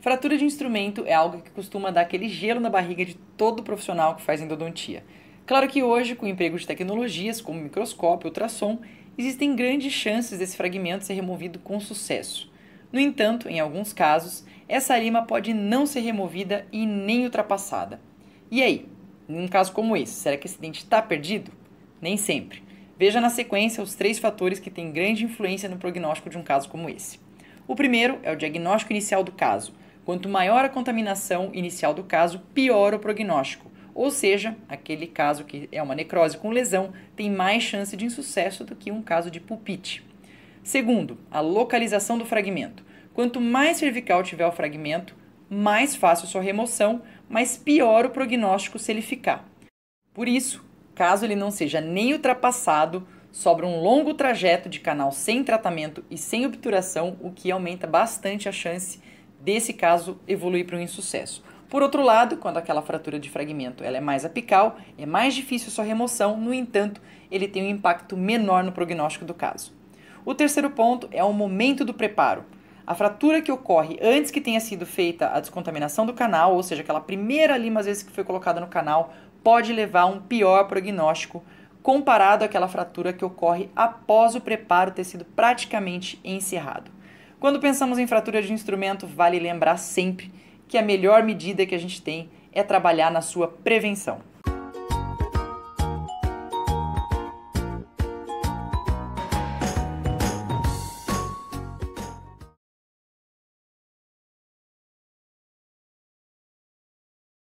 Fratura de instrumento é algo que costuma dar aquele gelo na barriga de todo profissional que faz endodontia. Claro que hoje, com o emprego de tecnologias como microscópio e ultrassom, existem grandes chances desse fragmento ser removido com sucesso. No entanto, em alguns casos, essa lima pode não ser removida e nem ultrapassada. E aí, num caso como esse, será que esse dente está perdido? Nem sempre. Veja na sequência os três fatores que têm grande influência no prognóstico de um caso como esse. O primeiro é o diagnóstico inicial do caso, Quanto maior a contaminação inicial do caso, pior o prognóstico. Ou seja, aquele caso que é uma necrose com lesão tem mais chance de insucesso do que um caso de pulpite. Segundo, a localização do fragmento. Quanto mais cervical tiver o fragmento, mais fácil sua remoção, mas pior o prognóstico se ele ficar. Por isso, caso ele não seja nem ultrapassado, sobra um longo trajeto de canal sem tratamento e sem obturação, o que aumenta bastante a chance desse caso evoluir para um insucesso. Por outro lado, quando aquela fratura de fragmento ela é mais apical, é mais difícil sua remoção, no entanto, ele tem um impacto menor no prognóstico do caso. O terceiro ponto é o momento do preparo. A fratura que ocorre antes que tenha sido feita a descontaminação do canal, ou seja, aquela primeira lima às vezes que foi colocada no canal, pode levar a um pior prognóstico comparado àquela fratura que ocorre após o preparo ter sido praticamente encerrado. Quando pensamos em fratura de instrumento, vale lembrar sempre que a melhor medida que a gente tem é trabalhar na sua prevenção.